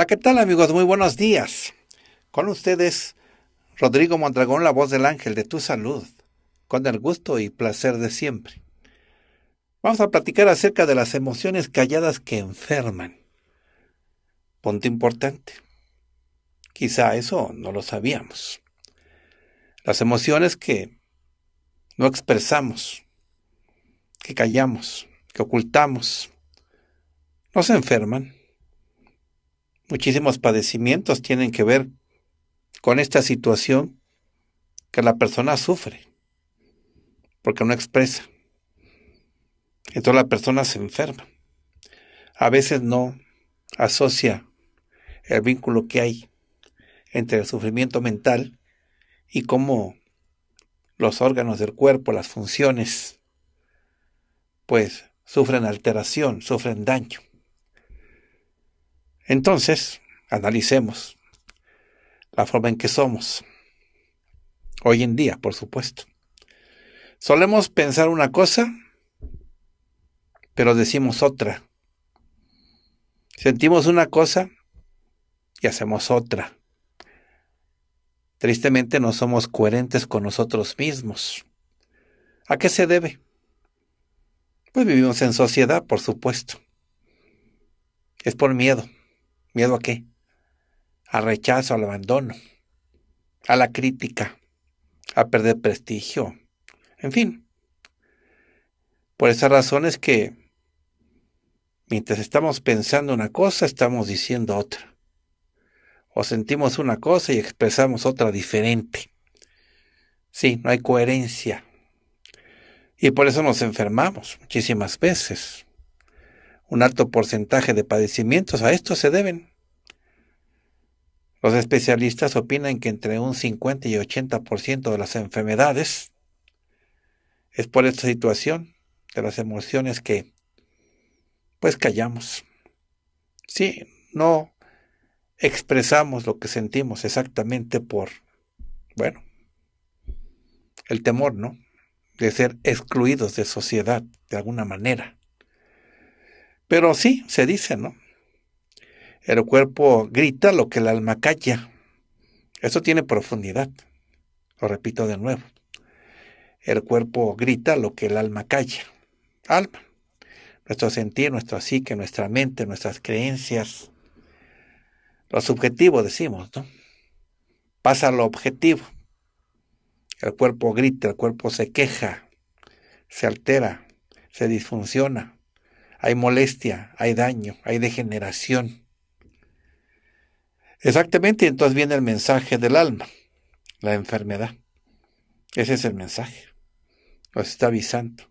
Hola, ¿qué tal amigos? Muy buenos días. Con ustedes, Rodrigo Mondragón, la voz del ángel de tu salud, con el gusto y placer de siempre. Vamos a platicar acerca de las emociones calladas que enferman. Punto importante. Quizá eso no lo sabíamos. Las emociones que no expresamos, que callamos, que ocultamos, nos enferman Muchísimos padecimientos tienen que ver con esta situación que la persona sufre, porque no expresa. Entonces la persona se enferma. A veces no asocia el vínculo que hay entre el sufrimiento mental y cómo los órganos del cuerpo, las funciones, pues sufren alteración, sufren daño. Entonces, analicemos la forma en que somos. Hoy en día, por supuesto. Solemos pensar una cosa, pero decimos otra. Sentimos una cosa y hacemos otra. Tristemente no somos coherentes con nosotros mismos. ¿A qué se debe? Pues vivimos en sociedad, por supuesto. Es por miedo. ¿Miedo a qué? Al rechazo, al abandono, a la crítica, a perder prestigio, en fin. Por esa razón es que mientras estamos pensando una cosa, estamos diciendo otra. O sentimos una cosa y expresamos otra diferente. Sí, no hay coherencia. Y por eso nos enfermamos muchísimas veces un alto porcentaje de padecimientos a esto se deben. Los especialistas opinan que entre un 50 y 80% de las enfermedades es por esta situación de las emociones que pues callamos. Sí, no expresamos lo que sentimos exactamente por, bueno, el temor, ¿no? De ser excluidos de sociedad de alguna manera. Pero sí, se dice, ¿no? El cuerpo grita lo que el alma calla. Eso tiene profundidad. Lo repito de nuevo. El cuerpo grita lo que el alma calla. Alma. Nuestro sentir, nuestra psique, nuestra mente, nuestras creencias. Lo subjetivo, decimos, ¿no? Pasa lo objetivo. El cuerpo grita, el cuerpo se queja, se altera, se disfunciona hay molestia, hay daño, hay degeneración. Exactamente, entonces viene el mensaje del alma, la enfermedad. Ese es el mensaje. Nos está avisando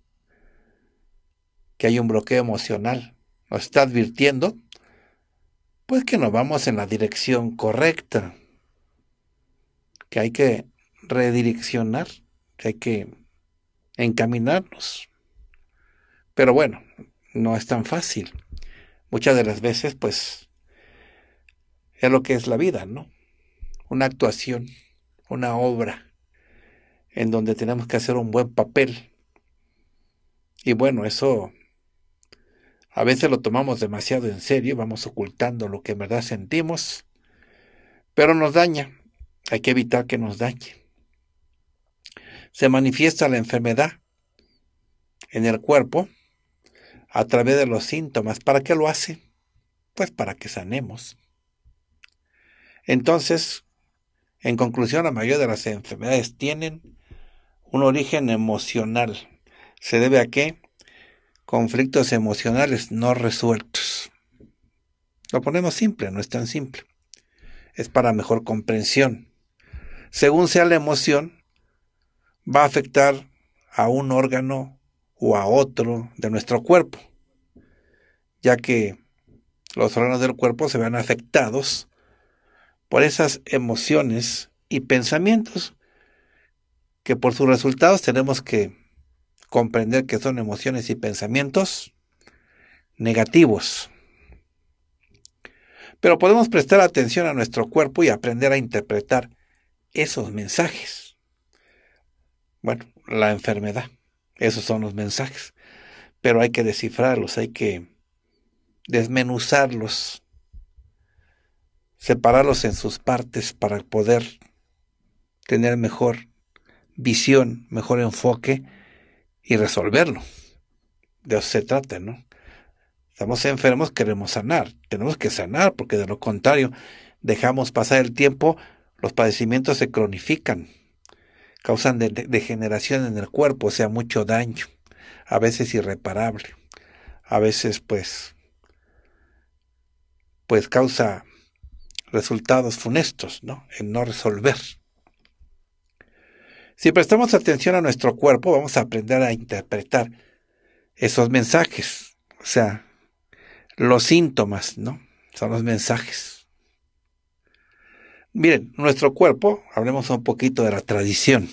que hay un bloqueo emocional. Nos está advirtiendo, pues que nos vamos en la dirección correcta, que hay que redireccionar, que hay que encaminarnos. Pero bueno, no es tan fácil. Muchas de las veces, pues, es lo que es la vida, ¿no? Una actuación, una obra, en donde tenemos que hacer un buen papel. Y bueno, eso a veces lo tomamos demasiado en serio, vamos ocultando lo que en verdad sentimos, pero nos daña. Hay que evitar que nos dañe. Se manifiesta la enfermedad en el cuerpo a través de los síntomas. ¿Para qué lo hace? Pues para que sanemos. Entonces, en conclusión, la mayoría de las enfermedades tienen un origen emocional. ¿Se debe a qué? Conflictos emocionales no resueltos. Lo ponemos simple, no es tan simple. Es para mejor comprensión. Según sea la emoción, va a afectar a un órgano o a otro de nuestro cuerpo, ya que los órganos del cuerpo se ven afectados por esas emociones y pensamientos que por sus resultados tenemos que comprender que son emociones y pensamientos negativos. Pero podemos prestar atención a nuestro cuerpo y aprender a interpretar esos mensajes. Bueno, la enfermedad. Esos son los mensajes. Pero hay que descifrarlos, hay que desmenuzarlos, separarlos en sus partes para poder tener mejor visión, mejor enfoque y resolverlo. De eso se trata, ¿no? Estamos enfermos, queremos sanar. Tenemos que sanar porque de lo contrario, dejamos pasar el tiempo, los padecimientos se cronifican causan degeneración en el cuerpo, o sea, mucho daño, a veces irreparable, a veces pues, pues causa resultados funestos, ¿no? En no resolver. Si prestamos atención a nuestro cuerpo, vamos a aprender a interpretar esos mensajes, o sea, los síntomas, ¿no? Son los mensajes. Miren, nuestro cuerpo, hablemos un poquito de la tradición,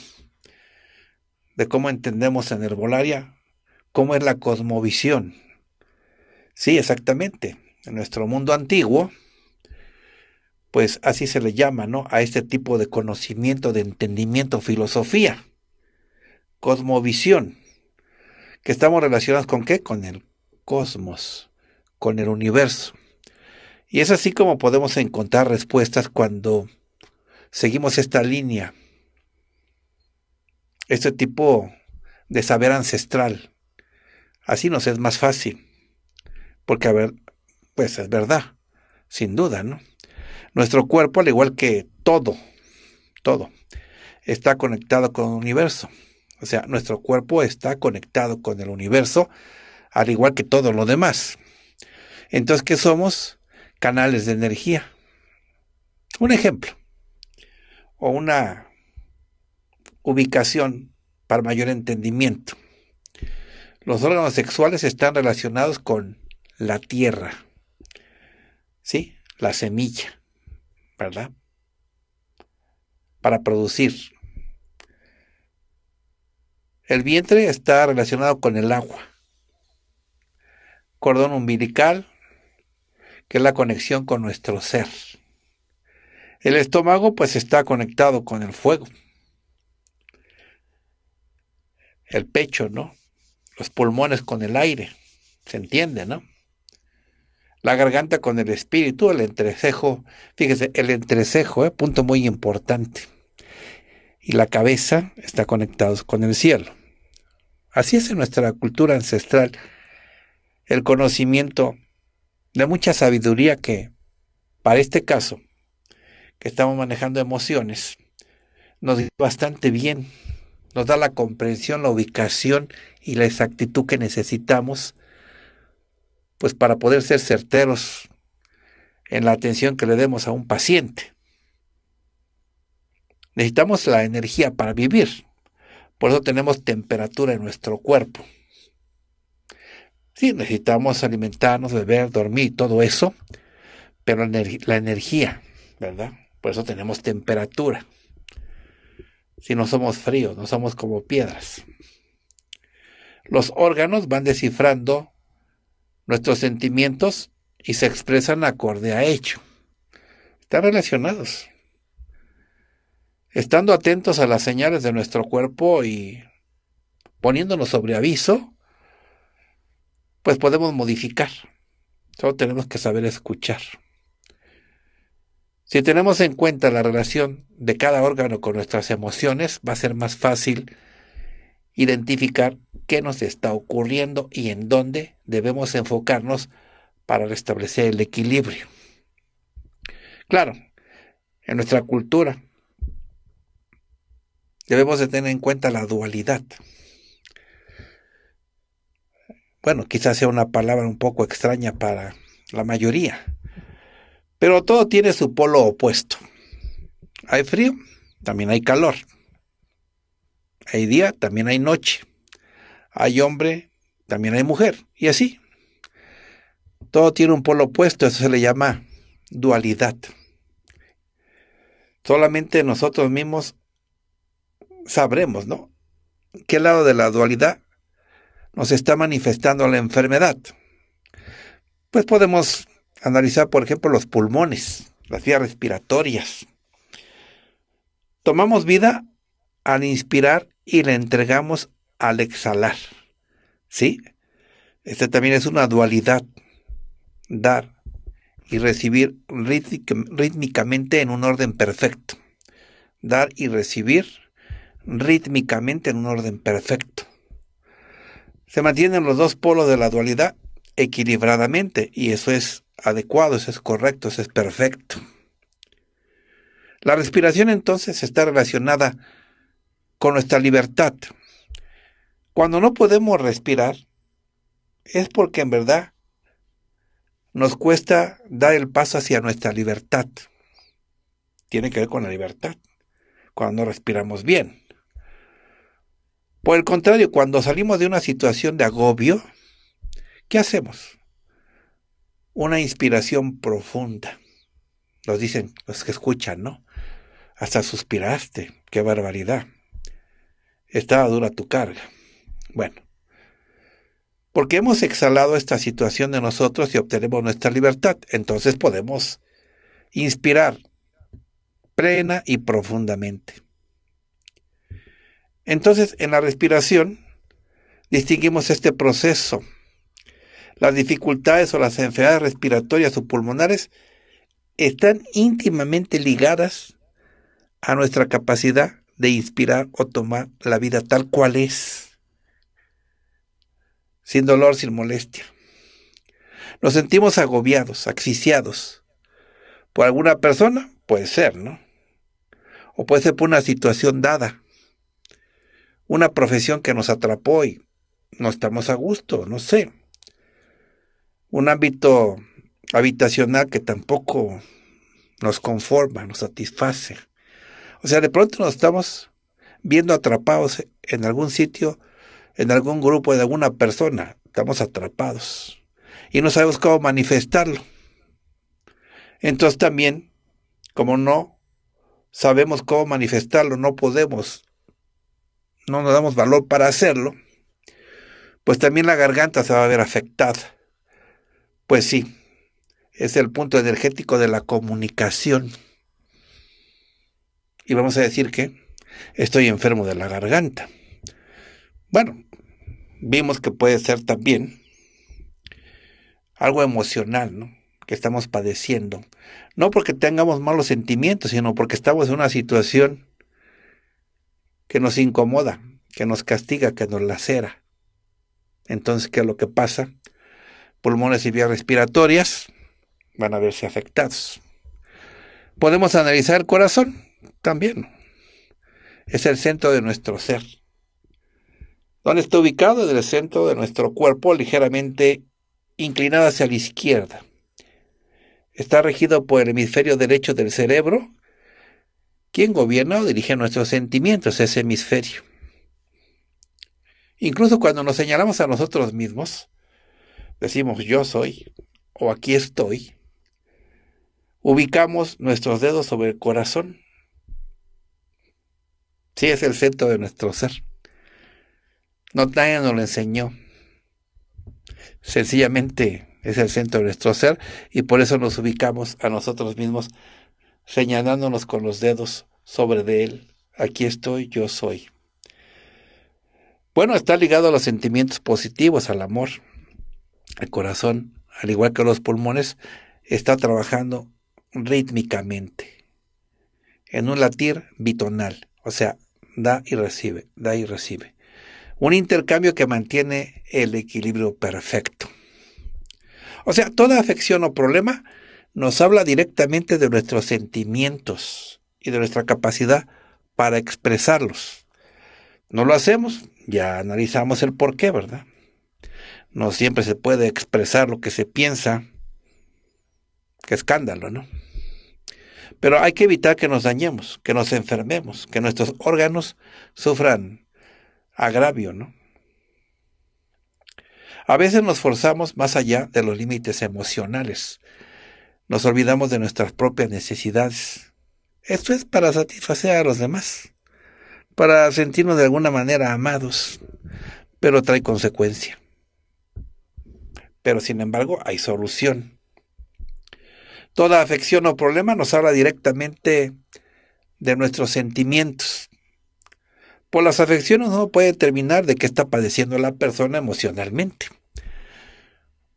de cómo entendemos en herbolaria, cómo es la cosmovisión. Sí, exactamente. En nuestro mundo antiguo, pues así se le llama, ¿no? A este tipo de conocimiento, de entendimiento, filosofía, cosmovisión, que estamos relacionados con qué? Con el cosmos, con el universo. Y es así como podemos encontrar respuestas cuando seguimos esta línea, este tipo de saber ancestral. Así nos es más fácil, porque a ver, pues es verdad, sin duda, ¿no? Nuestro cuerpo, al igual que todo, todo, está conectado con el universo. O sea, nuestro cuerpo está conectado con el universo, al igual que todo lo demás. Entonces, ¿qué somos? canales de energía. Un ejemplo, o una ubicación para mayor entendimiento. Los órganos sexuales están relacionados con la tierra, ¿sí? La semilla, ¿verdad? Para producir. El vientre está relacionado con el agua. Cordón umbilical que es la conexión con nuestro ser. El estómago pues está conectado con el fuego. El pecho, ¿no? Los pulmones con el aire. ¿Se entiende, no? La garganta con el espíritu, el entrecejo, fíjese, el entrecejo, ¿eh? punto muy importante. Y la cabeza está conectada con el cielo. Así es en nuestra cultura ancestral. El conocimiento de mucha sabiduría que para este caso, que estamos manejando emociones, nos dice bastante bien, nos da la comprensión, la ubicación y la exactitud que necesitamos, pues para poder ser certeros en la atención que le demos a un paciente. Necesitamos la energía para vivir, por eso tenemos temperatura en nuestro cuerpo. Sí, necesitamos alimentarnos, beber, dormir, todo eso, pero la energía, ¿verdad? Por eso tenemos temperatura. Si no somos fríos, no somos como piedras. Los órganos van descifrando nuestros sentimientos y se expresan acorde a hecho. Están relacionados. Estando atentos a las señales de nuestro cuerpo y poniéndonos sobre aviso, pues podemos modificar. Solo tenemos que saber escuchar. Si tenemos en cuenta la relación de cada órgano con nuestras emociones, va a ser más fácil identificar qué nos está ocurriendo y en dónde debemos enfocarnos para restablecer el equilibrio. Claro, en nuestra cultura debemos de tener en cuenta la dualidad bueno, quizás sea una palabra un poco extraña para la mayoría, pero todo tiene su polo opuesto. Hay frío, también hay calor. Hay día, también hay noche. Hay hombre, también hay mujer. Y así. Todo tiene un polo opuesto, eso se le llama dualidad. Solamente nosotros mismos sabremos, ¿no? ¿Qué lado de la dualidad nos está manifestando la enfermedad. Pues podemos analizar, por ejemplo, los pulmones, las vías respiratorias. Tomamos vida al inspirar y la entregamos al exhalar. ¿Sí? Esta también es una dualidad. Dar y recibir rítmicamente en un orden perfecto. Dar y recibir rítmicamente en un orden perfecto se mantienen los dos polos de la dualidad equilibradamente y eso es adecuado, eso es correcto, eso es perfecto. La respiración entonces está relacionada con nuestra libertad. Cuando no podemos respirar es porque en verdad nos cuesta dar el paso hacia nuestra libertad. Tiene que ver con la libertad, cuando respiramos bien. Por el contrario, cuando salimos de una situación de agobio, ¿qué hacemos? Una inspiración profunda. Los dicen los que escuchan, ¿no? Hasta suspiraste, qué barbaridad. Estaba dura tu carga. Bueno, porque hemos exhalado esta situación de nosotros y obtenemos nuestra libertad, entonces podemos inspirar plena y profundamente. Entonces, en la respiración distinguimos este proceso. Las dificultades o las enfermedades respiratorias o pulmonares están íntimamente ligadas a nuestra capacidad de inspirar o tomar la vida tal cual es, sin dolor, sin molestia. Nos sentimos agobiados, asfixiados. Por alguna persona, puede ser, ¿no? O puede ser por una situación dada una profesión que nos atrapó y no estamos a gusto, no sé. Un ámbito habitacional que tampoco nos conforma, nos satisface. O sea, de pronto nos estamos viendo atrapados en algún sitio, en algún grupo, de alguna persona. Estamos atrapados y no sabemos cómo manifestarlo. Entonces también, como no sabemos cómo manifestarlo, no podemos no nos damos valor para hacerlo, pues también la garganta se va a ver afectada. Pues sí, es el punto energético de la comunicación. Y vamos a decir que estoy enfermo de la garganta. Bueno, vimos que puede ser también algo emocional, ¿no? Que estamos padeciendo. No porque tengamos malos sentimientos, sino porque estamos en una situación que nos incomoda, que nos castiga, que nos lacera. Entonces, ¿qué es lo que pasa? Pulmones y vías respiratorias van a verse afectados. Podemos analizar el corazón también. Es el centro de nuestro ser. ¿Dónde está ubicado? En el centro de nuestro cuerpo, ligeramente inclinado hacia la izquierda. Está regido por el hemisferio derecho del cerebro quien gobierna o dirige nuestros sentimientos, ese hemisferio. Incluso cuando nos señalamos a nosotros mismos, decimos yo soy o aquí estoy, ubicamos nuestros dedos sobre el corazón. Sí, es el centro de nuestro ser. No nadie nos lo enseñó. Sencillamente es el centro de nuestro ser y por eso nos ubicamos a nosotros mismos señalándonos con los dedos sobre de él. Aquí estoy, yo soy. Bueno, está ligado a los sentimientos positivos, al amor. El corazón, al igual que los pulmones, está trabajando rítmicamente, en un latir bitonal, o sea, da y recibe, da y recibe. Un intercambio que mantiene el equilibrio perfecto. O sea, toda afección o problema nos habla directamente de nuestros sentimientos y de nuestra capacidad para expresarlos. No lo hacemos, ya analizamos el por qué, ¿verdad? No siempre se puede expresar lo que se piensa. Qué escándalo, ¿no? Pero hay que evitar que nos dañemos, que nos enfermemos, que nuestros órganos sufran agravio, ¿no? A veces nos forzamos más allá de los límites emocionales nos olvidamos de nuestras propias necesidades. Esto es para satisfacer a los demás, para sentirnos de alguna manera amados, pero trae consecuencia. Pero sin embargo hay solución. Toda afección o problema nos habla directamente de nuestros sentimientos. Por las afecciones no puede determinar de qué está padeciendo la persona emocionalmente.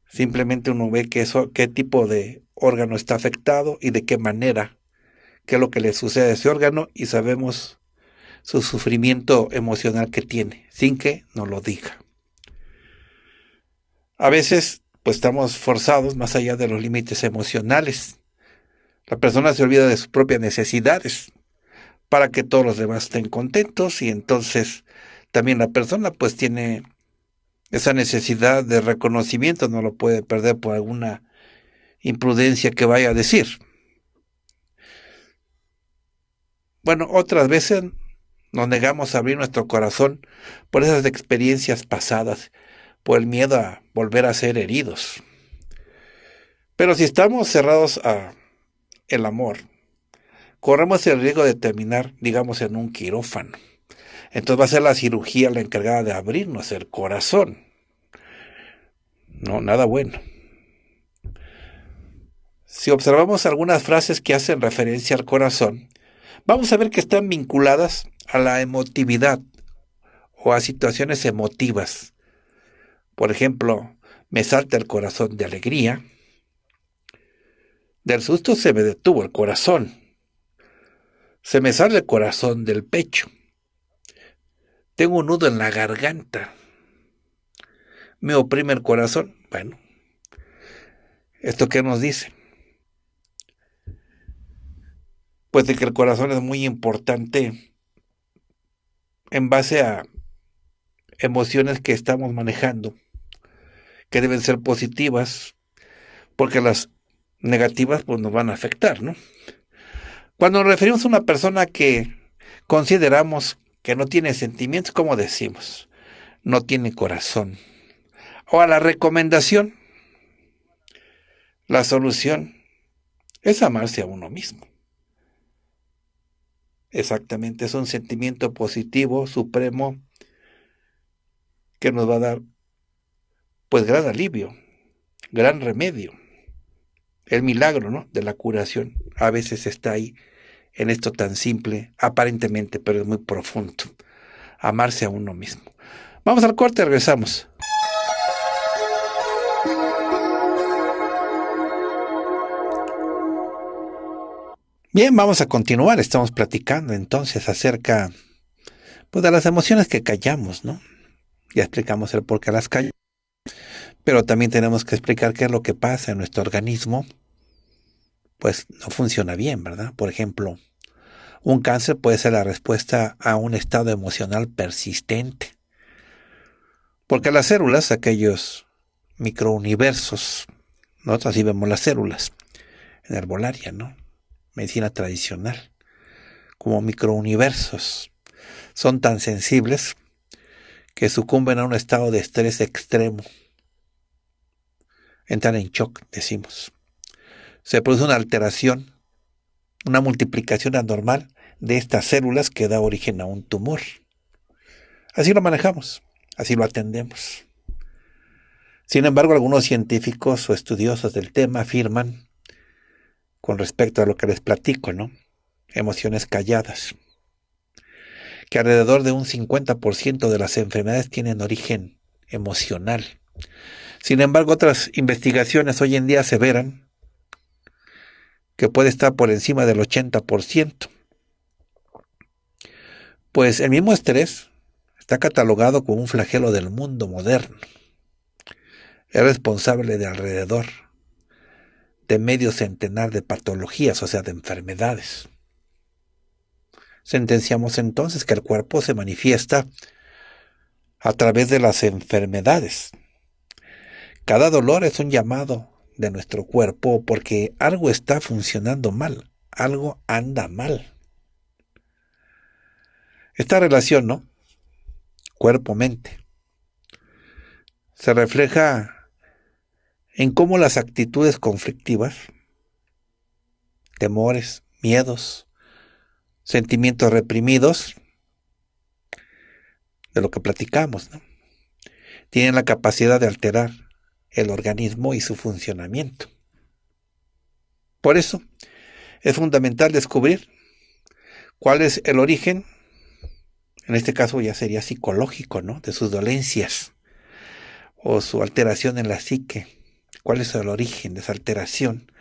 Simplemente uno ve eso, qué tipo de órgano está afectado y de qué manera, qué es lo que le sucede a ese órgano y sabemos su sufrimiento emocional que tiene, sin que nos lo diga. A veces, pues estamos forzados más allá de los límites emocionales. La persona se olvida de sus propias necesidades para que todos los demás estén contentos y entonces también la persona pues tiene esa necesidad de reconocimiento, no lo puede perder por alguna imprudencia que vaya a decir. Bueno, otras veces nos negamos a abrir nuestro corazón por esas experiencias pasadas, por el miedo a volver a ser heridos. Pero si estamos cerrados a el amor, corremos el riesgo de terminar, digamos, en un quirófano. Entonces va a ser la cirugía la encargada de abrirnos el corazón. No, nada bueno si observamos algunas frases que hacen referencia al corazón, vamos a ver que están vinculadas a la emotividad o a situaciones emotivas. Por ejemplo, me salta el corazón de alegría. Del susto se me detuvo el corazón. Se me sale el corazón del pecho. Tengo un nudo en la garganta. Me oprime el corazón. Bueno, ¿esto qué nos dice? pues de que el corazón es muy importante en base a emociones que estamos manejando, que deben ser positivas, porque las negativas pues nos van a afectar, ¿no? Cuando nos referimos a una persona que consideramos que no tiene sentimientos, como decimos, no tiene corazón. O a la recomendación, la solución es amarse a uno mismo. Exactamente, es un sentimiento positivo, supremo, que nos va a dar, pues, gran alivio, gran remedio. El milagro, ¿no? De la curación a veces está ahí, en esto tan simple, aparentemente, pero es muy profundo. Amarse a uno mismo. Vamos al corte, regresamos. Bien, vamos a continuar. Estamos platicando entonces acerca pues, de las emociones que callamos, ¿no? Ya explicamos el por qué las callamos. Pero también tenemos que explicar qué es lo que pasa en nuestro organismo. Pues no funciona bien, ¿verdad? Por ejemplo, un cáncer puede ser la respuesta a un estado emocional persistente. Porque las células, aquellos microuniversos, nosotros así vemos las células en herbolaria, ¿no? medicina tradicional, como microuniversos. Son tan sensibles que sucumben a un estado de estrés extremo. Entran en shock, decimos. Se produce una alteración, una multiplicación anormal de estas células que da origen a un tumor. Así lo manejamos, así lo atendemos. Sin embargo, algunos científicos o estudiosos del tema afirman con respecto a lo que les platico, ¿no? Emociones calladas. Que alrededor de un 50% de las enfermedades tienen origen emocional. Sin embargo, otras investigaciones hoy en día aseveran que puede estar por encima del 80%. Pues el mismo estrés está catalogado como un flagelo del mundo moderno. Es responsable de alrededor de medio centenar de patologías, o sea, de enfermedades. Sentenciamos entonces que el cuerpo se manifiesta a través de las enfermedades. Cada dolor es un llamado de nuestro cuerpo porque algo está funcionando mal, algo anda mal. Esta relación, ¿no? Cuerpo-mente. Se refleja en cómo las actitudes conflictivas, temores, miedos, sentimientos reprimidos, de lo que platicamos, tienen la capacidad de alterar el organismo y su funcionamiento. Por eso, es fundamental descubrir cuál es el origen, en este caso ya sería psicológico, ¿no? De sus dolencias o su alteración en la psique cuál es el origen de esa alteración,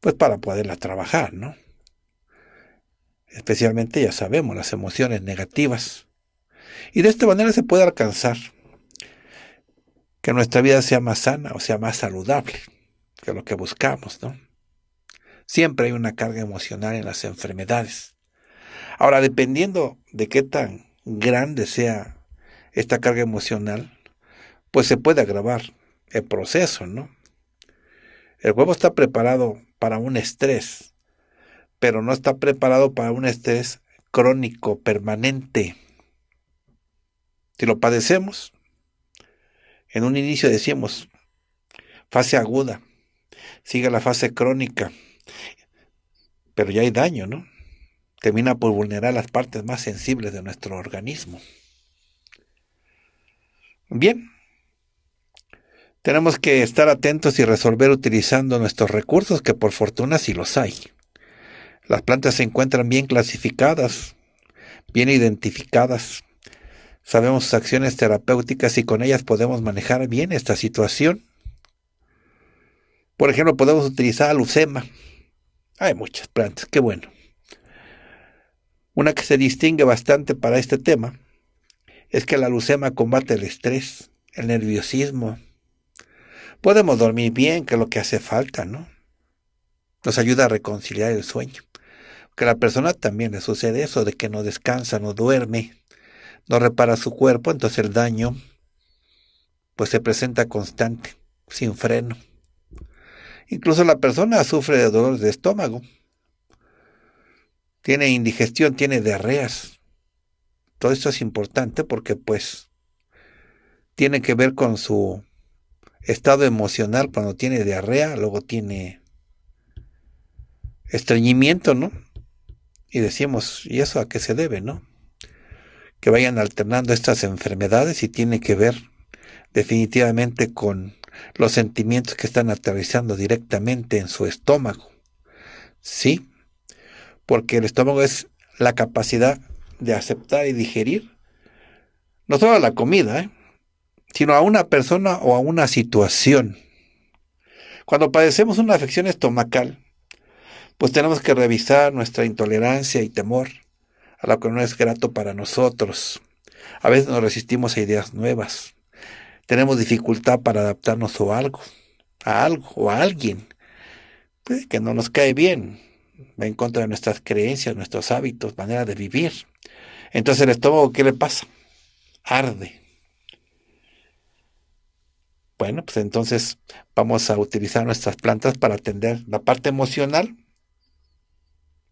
pues para poderla trabajar, ¿no? Especialmente ya sabemos las emociones negativas. Y de esta manera se puede alcanzar que nuestra vida sea más sana o sea más saludable, que lo que buscamos, ¿no? Siempre hay una carga emocional en las enfermedades. Ahora, dependiendo de qué tan grande sea esta carga emocional, pues se puede agravar el proceso, ¿no? El huevo está preparado para un estrés, pero no está preparado para un estrés crónico, permanente. Si lo padecemos, en un inicio decimos fase aguda, sigue la fase crónica, pero ya hay daño, ¿no? Termina por vulnerar las partes más sensibles de nuestro organismo. Bien, tenemos que estar atentos y resolver utilizando nuestros recursos, que por fortuna sí los hay. Las plantas se encuentran bien clasificadas, bien identificadas. Sabemos sus acciones terapéuticas y con ellas podemos manejar bien esta situación. Por ejemplo, podemos utilizar alucema. Hay muchas plantas, qué bueno. Una que se distingue bastante para este tema es que la alucema combate el estrés, el nerviosismo, podemos dormir bien, que es lo que hace falta, ¿no? Nos ayuda a reconciliar el sueño. Que a la persona también le sucede eso, de que no descansa, no duerme, no repara su cuerpo, entonces el daño pues se presenta constante, sin freno. Incluso la persona sufre de dolores de estómago, tiene indigestión, tiene diarreas. Todo esto es importante porque pues tiene que ver con su estado emocional cuando tiene diarrea, luego tiene estreñimiento, ¿no? Y decimos, ¿y eso a qué se debe, no? Que vayan alternando estas enfermedades y tiene que ver definitivamente con los sentimientos que están aterrizando directamente en su estómago. ¿Sí? Porque el estómago es la capacidad de aceptar y digerir no solo la comida, ¿eh? sino a una persona o a una situación. Cuando padecemos una afección estomacal, pues tenemos que revisar nuestra intolerancia y temor a lo que no es grato para nosotros. A veces nos resistimos a ideas nuevas. Tenemos dificultad para adaptarnos a algo, a algo o a alguien pues, que no nos cae bien. Va en contra de nuestras creencias, nuestros hábitos, manera de vivir. Entonces el estómago, ¿qué le pasa? Arde bueno, pues entonces vamos a utilizar nuestras plantas para atender la parte emocional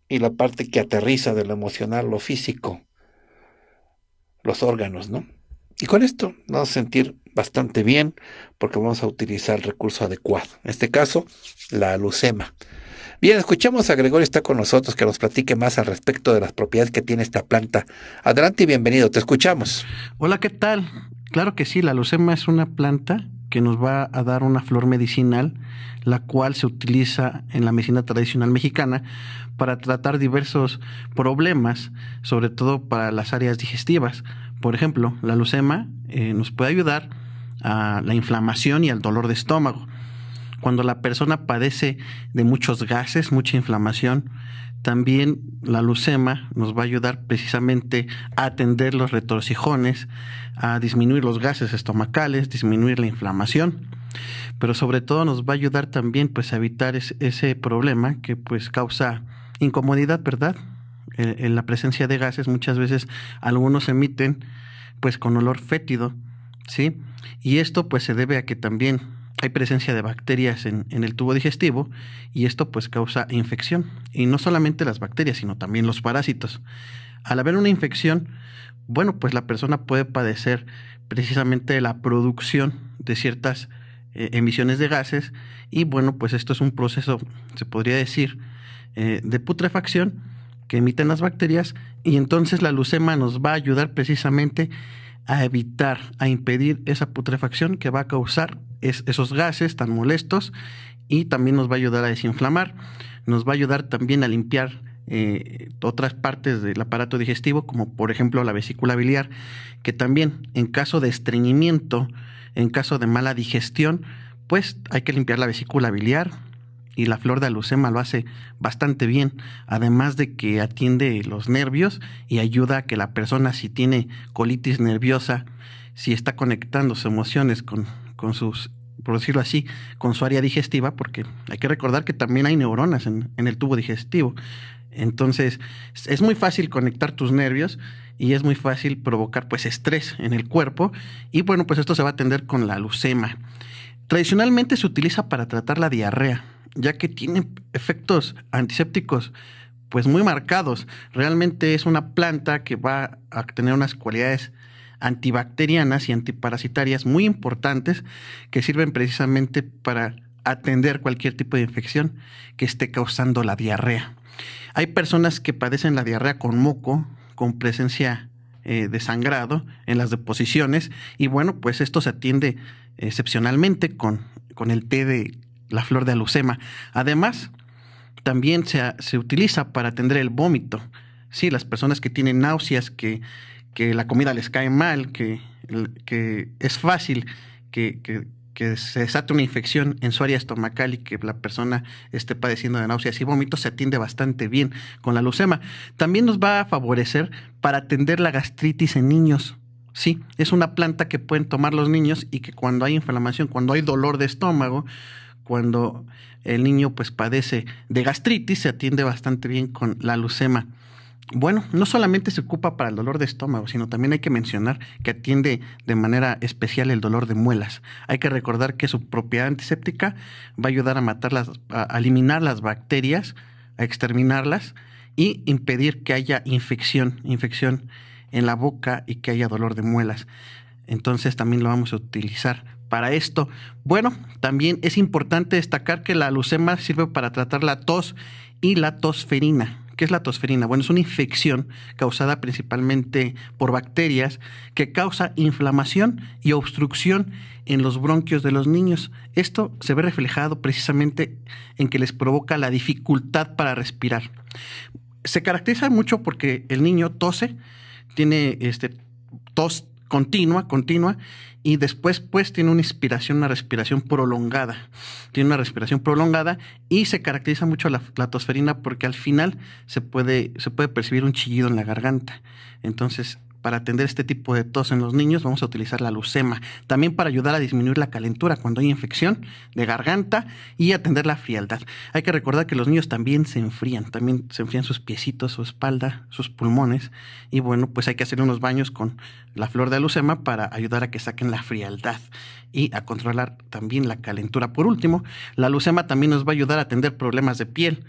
y la parte que aterriza de lo emocional, lo físico, los órganos, ¿no? Y con esto nos vamos a sentir bastante bien porque vamos a utilizar el recurso adecuado. En este caso, la lucema. Bien, escuchemos a Gregorio, está con nosotros, que nos platique más al respecto de las propiedades que tiene esta planta. Adelante y bienvenido, te escuchamos. Hola, ¿qué tal? Claro que sí, la lucema es una planta que nos va a dar una flor medicinal, la cual se utiliza en la medicina tradicional mexicana para tratar diversos problemas, sobre todo para las áreas digestivas. Por ejemplo, la lucema eh, nos puede ayudar a la inflamación y al dolor de estómago. Cuando la persona padece de muchos gases, mucha inflamación, también la lucema nos va a ayudar precisamente a atender los retorcijones, a disminuir los gases estomacales, disminuir la inflamación, pero sobre todo nos va a ayudar también pues a evitar ese problema que pues causa incomodidad, ¿verdad? En, en la presencia de gases muchas veces algunos emiten pues con olor fétido, ¿sí? Y esto pues se debe a que también hay presencia de bacterias en, el tubo digestivo y esto pues causa infección. Y no solamente las bacterias, sino también los parásitos. Al haber una infección, bueno, pues la persona puede padecer precisamente la producción de ciertas eh, emisiones de gases y bueno, pues esto es un proceso, se podría decir, eh, de putrefacción que emiten las bacterias y entonces la lucema nos va a ayudar precisamente a evitar, a impedir esa putrefacción que va a causar esos gases tan molestos y también nos va a ayudar a desinflamar, nos va a ayudar también a limpiar eh, otras partes del aparato digestivo, como por ejemplo la vesícula biliar, que también en caso de estreñimiento, en caso de mala digestión, pues hay que limpiar la vesícula biliar, y la flor de alucema lo hace bastante bien, además de que atiende los nervios y ayuda a que la persona si tiene colitis nerviosa, si está conectando sus emociones con, sus, por decirlo así, con su área digestiva, porque hay que recordar que también hay neuronas en, el tubo digestivo. Entonces, es muy fácil conectar tus nervios y es muy fácil provocar pues estrés en el cuerpo y bueno, pues esto se va a atender con la alucema. Tradicionalmente se utiliza para tratar la diarrea, ya que tiene efectos antisépticos pues muy marcados. Realmente es una planta que va a tener unas cualidades antibacterianas y antiparasitarias muy importantes que sirven precisamente para atender cualquier tipo de infección que esté causando la diarrea. Hay personas que padecen la diarrea con moco, con presencia eh, de sangrado en las deposiciones y bueno, pues esto se atiende excepcionalmente con, con el té de la flor de alucema. Además, también se, utiliza para atender el vómito. Sí, las personas que tienen náuseas, que, que la comida les cae mal, que, que es fácil que, que, se desate una infección en su área estomacal y que la persona esté padeciendo de náuseas y vómitos, se atiende bastante bien con la alucema. También nos va a favorecer para atender la gastritis en niños. Sí, es una planta que pueden tomar los niños y que cuando hay inflamación, cuando hay dolor de estómago, cuando el niño pues padece de gastritis, se atiende bastante bien con la lucema. Bueno, no solamente se ocupa para el dolor de estómago, sino también hay que mencionar que atiende de manera especial el dolor de muelas. Hay que recordar que su propiedad antiséptica va a ayudar a matar a eliminar las bacterias, a exterminarlas y impedir que haya infección, infección en la boca y que haya dolor de muelas. Entonces también lo vamos a utilizar para esto. Bueno, también es importante destacar que la alucema sirve para tratar la tos y la tosferina. ¿Qué es la tosferina? Bueno, es una infección causada principalmente por bacterias que causa inflamación y obstrucción en los bronquios de los niños. Esto se ve reflejado precisamente en que les provoca la dificultad para respirar. Se caracteriza mucho porque el niño tose, tiene este, tos continua, continua, y después pues tiene una inspiración, una respiración prolongada. Tiene una respiración prolongada y se caracteriza mucho la, la tosferina porque al final se puede, se puede percibir un chillido en la garganta. Entonces, para atender este tipo de tos en los niños vamos a utilizar la lucema. También para ayudar a disminuir la calentura cuando hay infección de garganta y atender la frialdad. Hay que recordar que los niños también se enfrían, también se enfrían sus piecitos, su espalda, sus pulmones. Y bueno, pues hay que hacer unos baños con la flor de lucema para ayudar a que saquen la frialdad y a controlar también la calentura. Por último, la lucema también nos va a ayudar a atender problemas de piel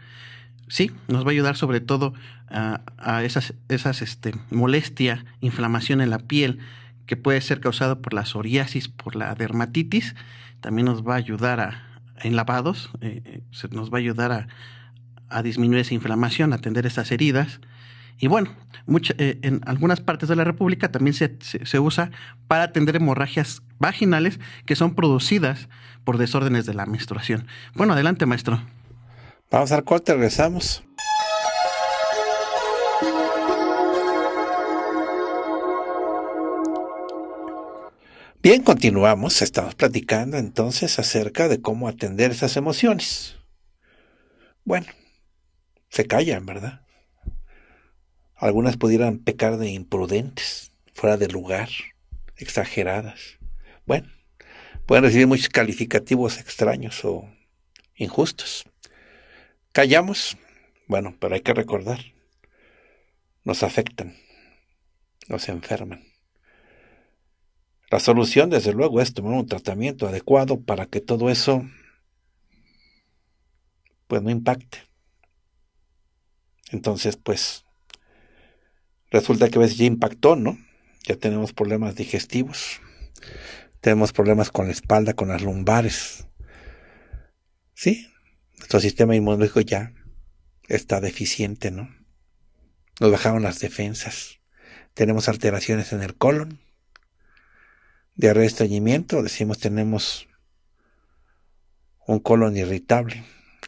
sí, nos va a ayudar sobre todo a, esas, este, molestia, inflamación en la piel que puede ser causada por la psoriasis, por la dermatitis. También nos va a ayudar a, en lavados, eh, eh, se nos va a ayudar a, disminuir esa inflamación, a atender esas heridas. Y bueno, eh, en algunas partes de la República también se usa para atender hemorragias vaginales que son producidas por desórdenes de la menstruación. Bueno, adelante, maestro. Vamos al corte, regresamos. Bien, continuamos. Estamos platicando entonces acerca de cómo atender esas emociones. Bueno, se callan, ¿verdad? Algunas pudieran pecar de imprudentes, fuera de lugar, exageradas. Bueno, pueden recibir muchos calificativos extraños o injustos. Callamos, bueno, pero hay que recordar, nos afectan, nos enferman. La solución, desde luego, es tomar un tratamiento adecuado para que todo eso, pues, no impacte. Entonces, pues, resulta que a veces ya impactó, ¿no? Ya tenemos problemas digestivos, tenemos problemas con la espalda, con las lumbares. Sí, nuestro sistema inmunológico ya está deficiente, ¿no? Nos bajaron las defensas. Tenemos alteraciones en el colon, de estreñimiento, decimos tenemos un colon irritable,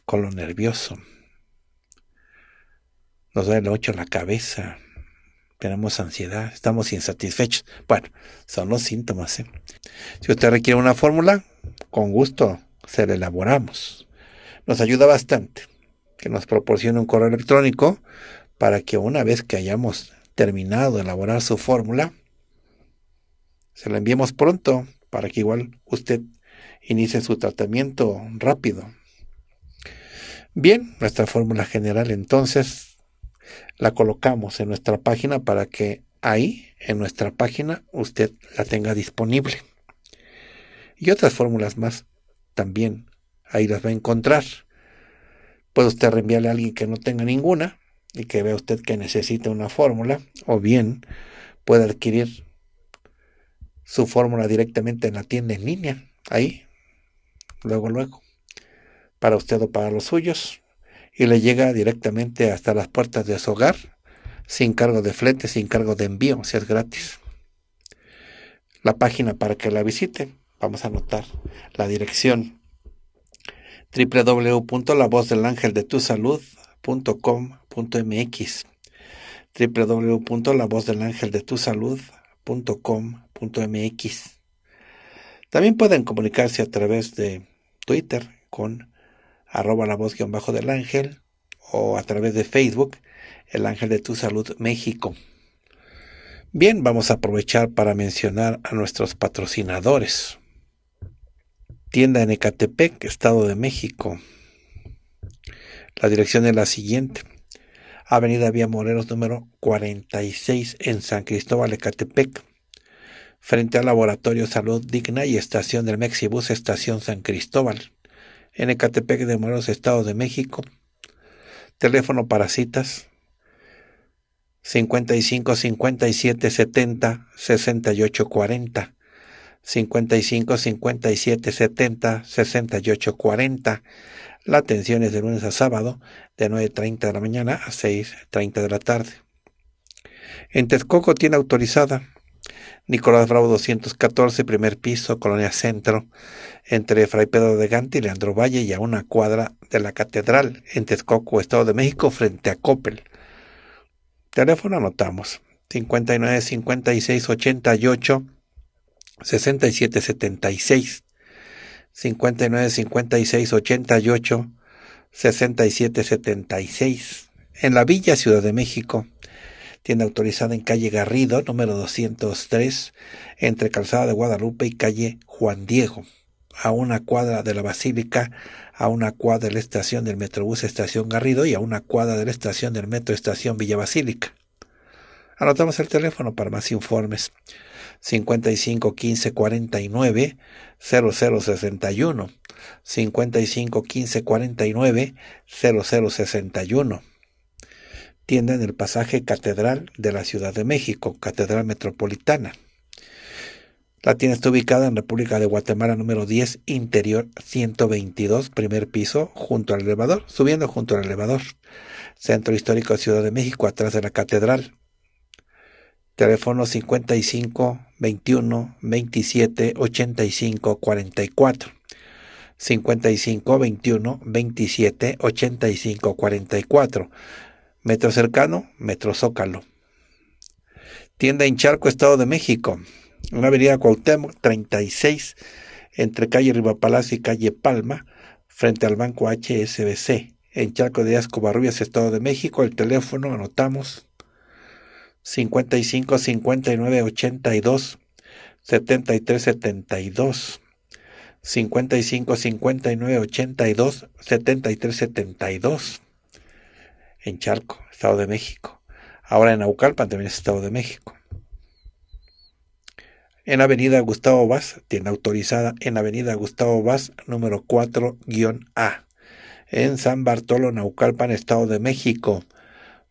colon nervioso. Nos da el 8 la cabeza, tenemos ansiedad, estamos insatisfechos. Bueno, son los síntomas. ¿eh? Si usted requiere una fórmula, con gusto se la elaboramos nos ayuda bastante que nos proporcione un correo electrónico para que una vez que hayamos terminado de elaborar su fórmula, se la enviemos pronto para que igual usted inicie su tratamiento rápido. Bien, nuestra fórmula general entonces la colocamos en nuestra página para que ahí, en nuestra página, usted la tenga disponible. Y otras fórmulas más también ahí las va a encontrar. Puede usted reenviarle a alguien que no tenga ninguna y que vea usted que necesita una fórmula, o bien puede adquirir su fórmula directamente en la tienda en línea, ahí, luego, luego, para usted o para los suyos, y le llega directamente hasta las puertas de su hogar, sin cargo de flete, sin cargo de envío, si es gratis. La página para que la visite, vamos a anotar la dirección www.lavozdelangeldetusalud.com.mx www.lavozdelangeldetusalud.com.mx También pueden comunicarse a través de Twitter con arroba la voz bajo del ángel o a través de Facebook El Ángel de Tu Salud México. Bien, vamos a aprovechar para mencionar a nuestros patrocinadores tienda en Ecatepec, Estado de México. La dirección es la siguiente. Avenida Vía Moreros número 46 en San Cristóbal, Ecatepec, frente al Laboratorio Salud Digna y estación del Mexibus, estación San Cristóbal, en Ecatepec de Morelos, Estado de México. Teléfono para citas 55 57 70 68 40 55 57 70 68 40. La atención es de lunes a sábado, de 9.30 de la mañana a 6.30 de la tarde. En Texcoco tiene autorizada Nicolás Bravo 214, primer piso, Colonia Centro, entre Fray Pedro de Gante y Leandro Valle y a una cuadra de la Catedral en Texcoco, Estado de México, frente a Coppel. Teléfono anotamos 59 56 88 6776 76 59 56 88 67 en la Villa Ciudad de México. Tienda autorizada en calle Garrido, número 203, entre Calzada de Guadalupe y calle Juan Diego, a una cuadra de la Basílica, a una cuadra de la estación del Metrobús Estación Garrido y a una cuadra de la estación del Metro Estación Villa Basílica. Anotamos el teléfono para más informes. 55 15 49 0061. 55 15 49 0061. Tienda en el pasaje Catedral de la Ciudad de México, Catedral Metropolitana. La tienda está ubicada en República de Guatemala número 10, interior 122, primer piso, junto al elevador, subiendo junto al elevador. Centro Histórico de Ciudad de México, atrás de la catedral. Teléfono 55 21 27 85 44. 55 21 27 85 44. Metro cercano, Metro Zócalo. Tienda en Charco, Estado de México. Una avenida Cuauhtémoc 36 entre calle Rivapalacio y calle Palma, frente al banco HSBC, en Charco de Ascobarrubias, Estado de México. El teléfono anotamos 55 59 82 7372 72 55 59 82 73 72 en Charco, Estado de México. Ahora en Naucalpan también es Estado de México. En Avenida Gustavo Vaz, tienda autorizada en Avenida Gustavo Vaz, número 4-A. En San Bartolo, Naucalpan, Estado de México,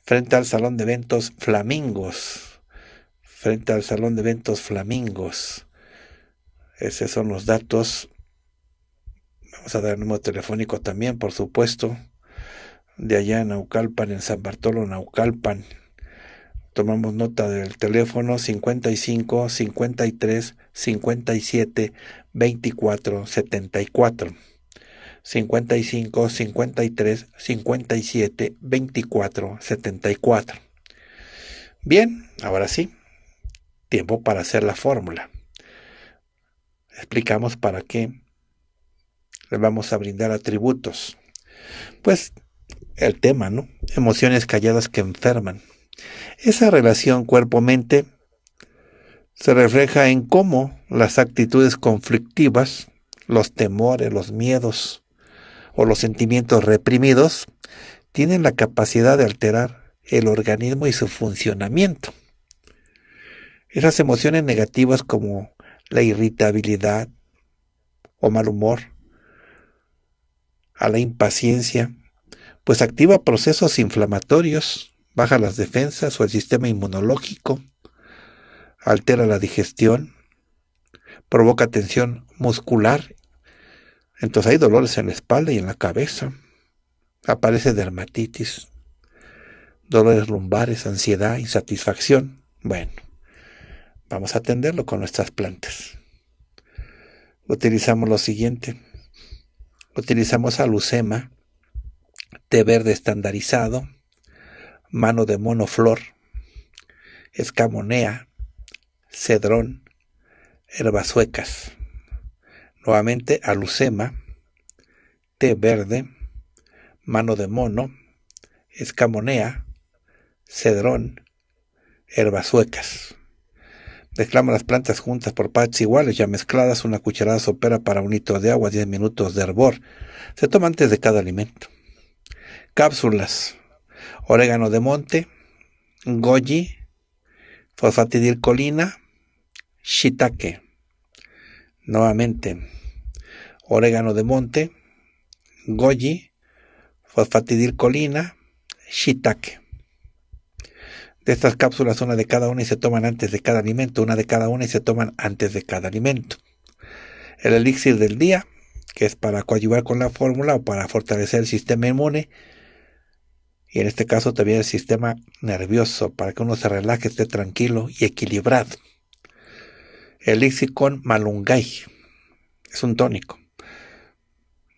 frente al Salón de Eventos Flamingos frente al Salón de Eventos Flamingos. Esos son los datos. Vamos a dar el número telefónico también, por supuesto. De allá en Naucalpan, en San Bartolo, Naucalpan. Tomamos nota del teléfono 55 53 57 24 74. 55 53 57 24 74. Bien, ahora sí, tiempo para hacer la fórmula. Explicamos para qué le vamos a brindar atributos. Pues el tema, ¿no? Emociones calladas que enferman. Esa relación cuerpo-mente se refleja en cómo las actitudes conflictivas, los temores, los miedos o los sentimientos reprimidos tienen la capacidad de alterar el organismo y su funcionamiento. Esas emociones negativas como la irritabilidad o mal humor, a la impaciencia, pues activa procesos inflamatorios, baja las defensas o el sistema inmunológico, altera la digestión, provoca tensión muscular, entonces hay dolores en la espalda y en la cabeza, aparece dermatitis, dolores lumbares, ansiedad, insatisfacción, bueno. Vamos a atenderlo con nuestras plantas. Utilizamos lo siguiente. Utilizamos alucema, té verde estandarizado, mano de monoflor, escamonea, cedrón, herbas suecas. Nuevamente alucema, té verde, mano de mono, escamonea, cedrón, herbas suecas. Desclama las plantas juntas por partes iguales, ya mezcladas, una cucharada sopera para un litro de agua, 10 minutos de hervor. Se toma antes de cada alimento. Cápsulas. Orégano de monte, goji, fosfatidilcolina, shiitake. Nuevamente, orégano de monte, goji, fosfatidilcolina, shiitake. De estas cápsulas, una de cada una y se toman antes de cada alimento, una de cada una y se toman antes de cada alimento. El elixir del día, que es para coadyuvar con la fórmula o para fortalecer el sistema inmune, y en este caso también el sistema nervioso, para que uno se relaje, esté tranquilo y equilibrado. Elixir con malungay, es un tónico.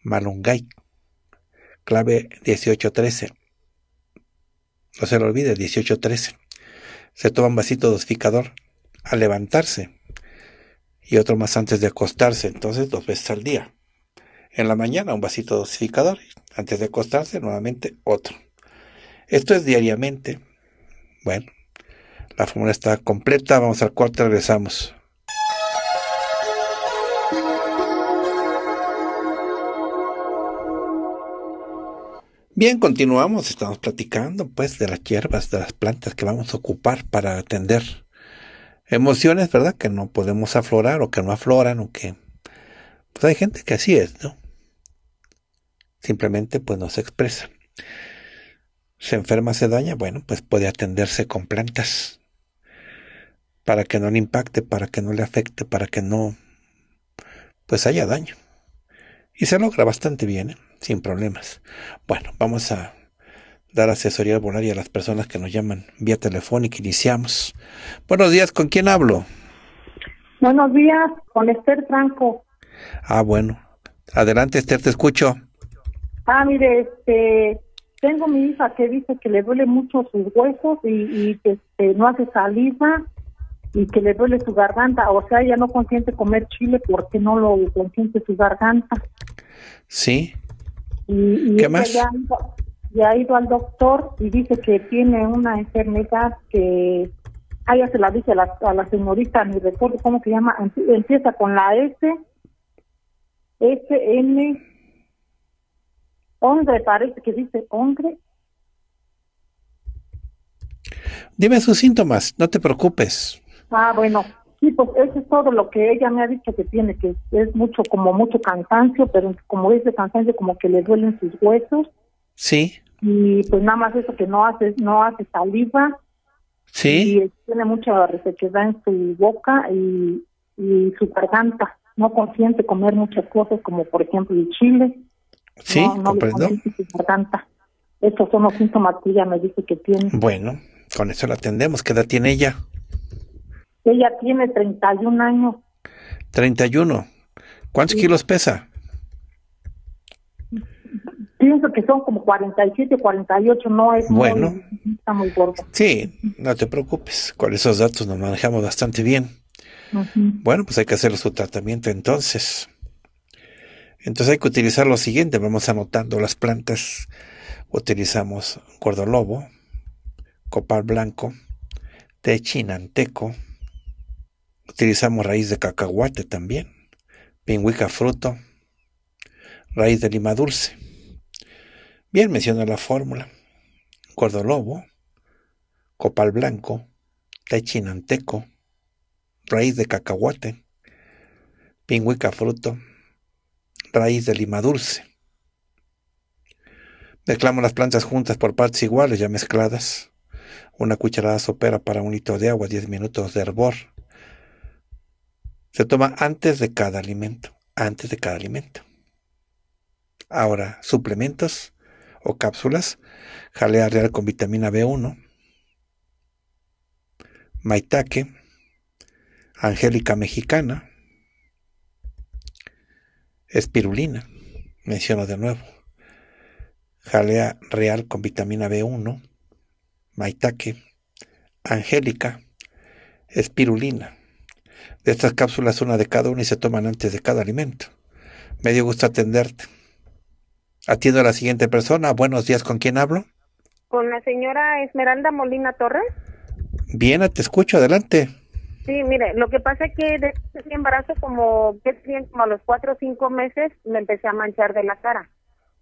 Malungay, clave 1813. No se lo olvide, 18-13. Se toma un vasito dosificador al levantarse y otro más antes de acostarse, entonces dos veces al día. En la mañana un vasito dosificador, antes de acostarse nuevamente otro. Esto es diariamente. Bueno, la fórmula está completa, vamos al cuarto regresamos. Bien, continuamos, estamos platicando pues de las hierbas, de las plantas que vamos a ocupar para atender emociones, ¿verdad? Que no podemos aflorar o que no afloran o que... Pues hay gente que así es, ¿no? Simplemente pues no se expresa. Se enferma, se daña, bueno, pues puede atenderse con plantas para que no le impacte, para que no le afecte, para que no pues haya daño. Y se logra bastante bien, ¿eh? sin problemas. Bueno, vamos a dar asesoría bonaria a las personas que nos llaman vía telefónica. Iniciamos. Buenos días, ¿con quién hablo? Buenos días, con Esther Franco. Ah, bueno. Adelante, Esther, te escucho. Ah, mire, este, tengo mi hija que dice que le duele mucho sus huesos y, que este, no hace saliva y que le duele su garganta. O sea, ella no consiente comer chile porque no lo consiente su garganta. Sí. Y, más? Ya, ha ido al doctor y dice que tiene una enfermedad que, ah, ya se la dice a la, a señorita, ni recuerdo cómo se llama, empieza con la S, S, N, hombre, parece que dice hombre. Dime sus síntomas, no te preocupes. Ah, bueno. Sí, pues eso es todo lo que ella me ha dicho que tiene, que es mucho, como mucho cansancio, pero como dice cansancio, como que le duelen sus huesos. Sí. Y pues nada más eso que no hace, no hace saliva. Sí. Y eh, tiene mucha resequedad en su boca y, su garganta. No consiente comer muchas cosas, como por ejemplo el chile. Sí, no, no comprendo. Su garganta. Estos son los síntomas que ella me dice que tiene. Bueno, con eso la atendemos. ¿Qué edad tiene ella? Ella tiene 31 años. 31. ¿Cuántos kilos pesa? Pienso que son como 47, 48, no es bueno, está muy gordo. Sí, no te preocupes, con esos datos nos manejamos bastante bien. Bueno, pues hay que hacer su tratamiento entonces. Entonces hay que utilizar lo siguiente, vamos anotando las plantas. Utilizamos gordolobo, copal blanco, techinanteco, Utilizamos raíz de cacahuate también, pingüica fruto, raíz de lima dulce. Bien, menciono la fórmula. Cordolobo, copal blanco, techinanteco, raíz de cacahuate, pingüica fruto, raíz de lima dulce. Mezclamos las plantas juntas por partes iguales ya mezcladas. Una cucharada sopera para un litro de agua, 10 minutos de hervor se toma antes de cada alimento, antes de cada alimento. Ahora, suplementos o cápsulas, jalea real con vitamina B1, maitake, angélica mexicana, espirulina, menciono de nuevo, jalea real con vitamina B1, maitake, angélica, espirulina. De Estas cápsulas, una de cada una y se toman antes de cada alimento. Me dio gusto atenderte. Atiendo a la siguiente persona. Buenos días, ¿con quién hablo? Con la señora Esmeralda Molina Torres. Bien, te escucho, adelante. Sí, mire, lo que pasa es que después de mi este embarazo, como, como a los cuatro o cinco meses, me empecé a manchar de la cara.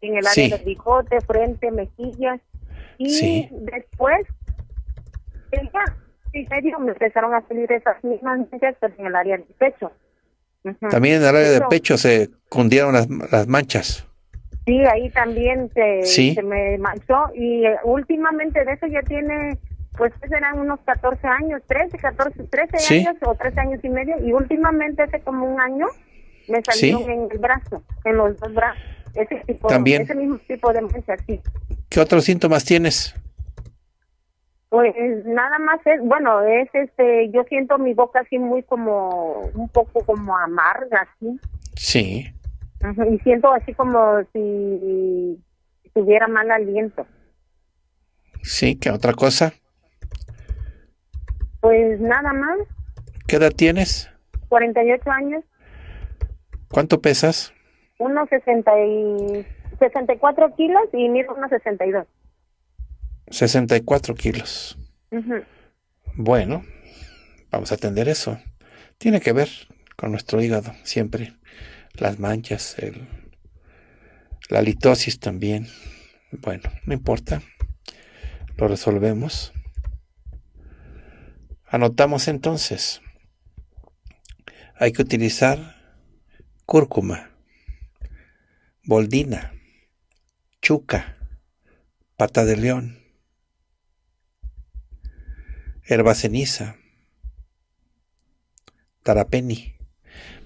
En el área del bigote, frente, mejillas. Y después, medio me empezaron a salir esas mismas manchas, en el área del pecho. También en el área del pecho se cundieron las, las manchas. Sí, ahí también se, se me manchó y eh, últimamente de eso ya tiene, pues eran unos 14 años, 13, 14, 13 años o 13 años y medio y últimamente hace como un año me salieron en el brazo, en los dos brazos, ese, tipo, ¿También? ese mismo tipo de manchas, sí. ¿Qué otros síntomas tienes? Pues nada más es, bueno, es este, yo siento mi boca así muy como, un poco como amarga, así. Sí. y siento así como si tuviera mal aliento. Sí, ¿qué otra cosa? Pues nada más. ¿Qué edad tienes? 48 años. ¿Cuánto pesas? Unos y 64 kilos y miro unos 62. 64 kilos. Bueno, vamos a atender eso. Tiene que ver con nuestro hígado, siempre. Las manchas, la litosis también. Bueno, no importa. Lo resolvemos. Anotamos entonces. Hay que utilizar cúrcuma, boldina, chuca, pata de león ceniza, tarapeni,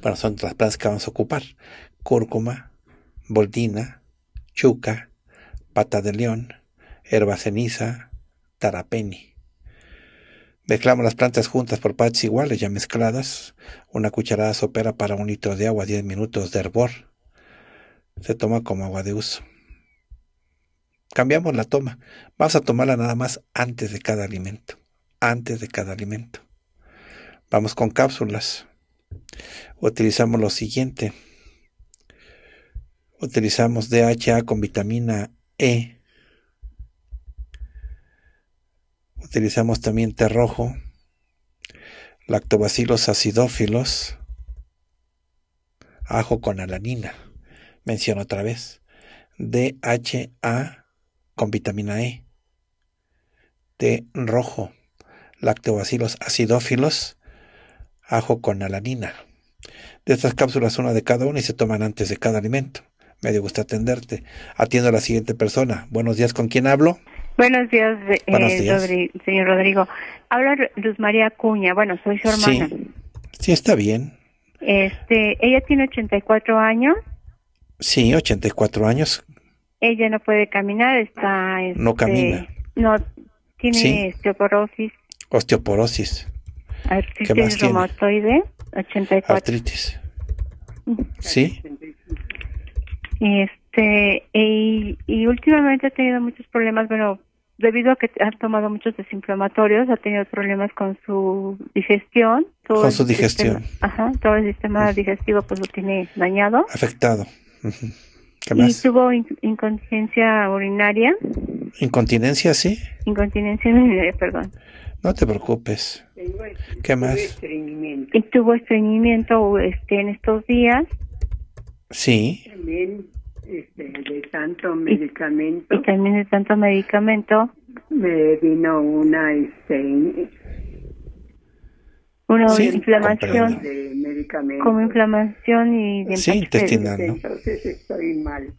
bueno, son las plantas que vamos a ocupar, cúrcuma, boldina, chuca, pata de león, ceniza, tarapeni. Mezclamos las plantas juntas por partes iguales, ya mezcladas. Una cucharada sopera para un litro de agua, 10 minutos de hervor. Se toma como agua de uso. Cambiamos la toma. Vamos a tomarla nada más antes de cada alimento antes de cada alimento. Vamos con cápsulas. Utilizamos lo siguiente. Utilizamos DHA con vitamina E. Utilizamos también té rojo, lactobacilos acidófilos, ajo con alanina. Menciono otra vez. DHA con vitamina E. Té rojo lactobacilos acidófilos, ajo con alanina. De estas cápsulas, una de cada una y se toman antes de cada alimento. Me gusta atenderte. Atiendo a la siguiente persona. Buenos días, ¿con quién hablo? Buenos días, eh, señor Rodrigo. Habla Luz María Cuña. Bueno, soy su hermana. Sí, está bien. Este, ella tiene 84 años. Sí, 84 años. Ella no puede caminar, está... no este, camina. No, tiene osteoporosis Osteoporosis. Artritis reumatoide, mm. 84. Artritis. Sí. Y este, y, últimamente ha tenido muchos problemas, pero debido a que ha tomado muchos desinflamatorios, ha tenido problemas con su digestión. con su digestión. ajá, todo el sistema digestivo pues lo tiene dañado. Afectado. ¿Qué más? Y tuvo incontinencia urinaria. Incontinencia, sí. Incontinencia urinaria, perdón. No te preocupes. ¿Qué más? ¿Y tuvo estreñimiento este, en estos días? Sí. También este, de tanto medicamento. Y, también de tanto medicamento. Me vino una este, una inflamación Como inflamación y Sí, intestinal, ¿no? Entonces estoy mal.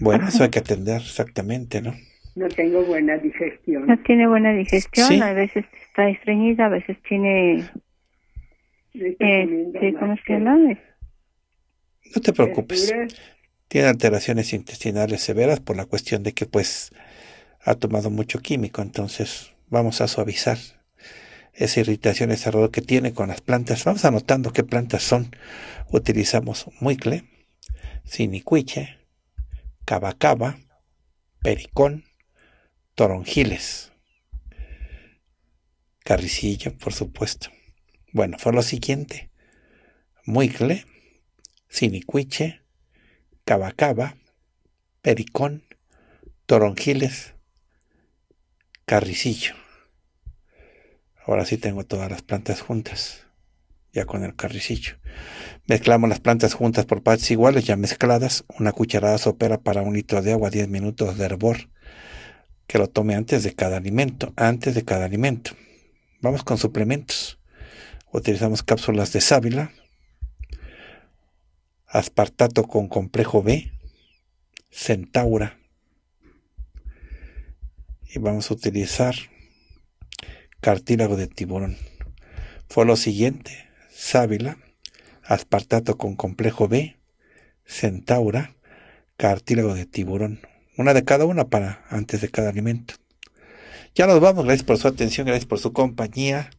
Bueno, eso hay que atender exactamente, ¿no? No tengo buena digestión. No tiene buena digestión, a veces está estreñida, a veces tiene... Eh, ¿sí, No te preocupes. Tiene alteraciones intestinales severas por la cuestión de que pues ha tomado mucho químico, entonces vamos a suavizar esa irritación, ese rodo que tiene con las plantas. Vamos anotando qué plantas son. Utilizamos muicle, sinicuiche, cabacaba, pericón, Toronjiles. Carricillo, por supuesto. Bueno, fue lo siguiente. Muicle, Sinicuiche, Cabacaba, Pericón, Toronjiles, Carricillo. Ahora sí tengo todas las plantas juntas, ya con el carricillo. Mezclamos las plantas juntas por partes iguales, ya mezcladas, una cucharada sopera para un litro de agua, 10 minutos de hervor que lo tome antes de cada alimento, antes de cada alimento. Vamos con suplementos. Utilizamos cápsulas de sábila, aspartato con complejo B, centaura. Y vamos a utilizar cartílago de tiburón. Fue lo siguiente, sábila, aspartato con complejo B, centaura, cartílago de tiburón. Una de cada una para antes de cada alimento. Ya nos vamos. Gracias por su atención. Gracias por su compañía.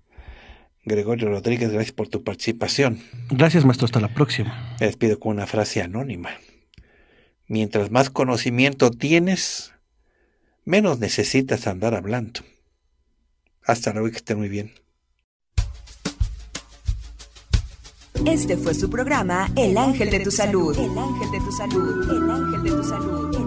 Gregorio Rodríguez, gracias por tu participación. Gracias, maestro. Hasta la próxima. Les pido con una frase anónima. Mientras más conocimiento tienes, menos necesitas andar hablando. Hasta luego y que esté muy bien. Este fue su programa El Ángel de tu Salud. El Ángel de tu Salud. El Ángel de tu Salud.